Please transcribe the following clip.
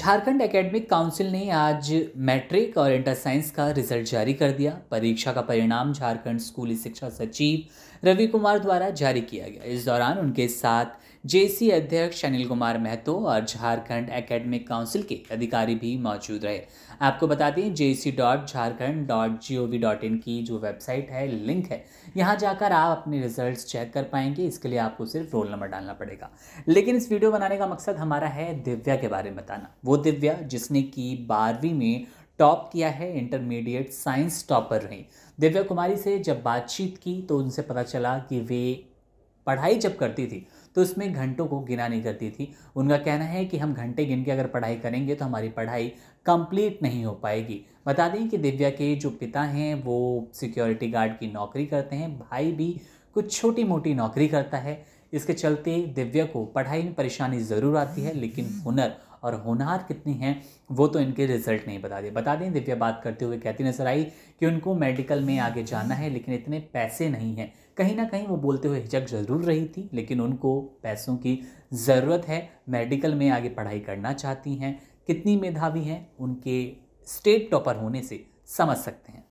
Jharkhand academic council ने आज matric और इंटर साइंस का रिजल्ट जारी कर दिया परीक्षा का परिणाम झारखंड स्कूली शिक्षा सचिव रवि कुमार द्वारा जारी किया गया इस दौरान उनके साथ जेसी अध्यक्ष अनिल कुमार महतो और झारखंड एकेडमिक काउंसिल के अधिकारी भी मौजूद रहे आपको बता दें J C dot Jharkhand dot G O V dot in की जो वेबसाइट है लिंक है यहाँ जाकर आप अपने रिजल्ट्स चेक कर पाएंगे इसके लिए आपको सिर्फ रोल नंबर डालना पड़ेगा लेकिन इस वीडियो बनाने का मकसद हमारा है दिव्या के बारे में बताना वो दिव्या जिसने कि बारहवीं में टॉप किया है इंटरमीडिएट साइंस टॉपर रही दिव्या कुमारी से जब बातचीत की तो उनसे पता चला कि वे पढ़ाई जब करती थी तो उसमें घंटों को गिना नहीं करती थी उनका कहना है कि हम घंटे गिन के अगर पढ़ाई करेंगे तो हमारी पढ़ाई कंप्लीट नहीं हो पाएगी बता दें कि दिव्या के जो पिता हैं वो सिक्योरिटी गार्ड की नौकरी करते हैं भाई भी कुछ छोटी मोटी नौकरी करता है इसके चलते दिव्या को पढ़ाई में परेशानी ज़रूर आती है लेकिन हुनर और होनहार कितनी हैं वो तो इनके रिजल्ट नहीं बता दिए बता दें दिव्या बात करते हुए कहती नजर आई कि उनको मेडिकल में आगे जाना है लेकिन इतने पैसे नहीं हैं कहीं ना कहीं वो बोलते हुए हिचक ज़रूर रही थी लेकिन उनको पैसों की ज़रूरत है मेडिकल में आगे पढ़ाई करना चाहती हैं कितनी मेधावी हैं उनके स्टेट टॉपर होने से समझ सकते हैं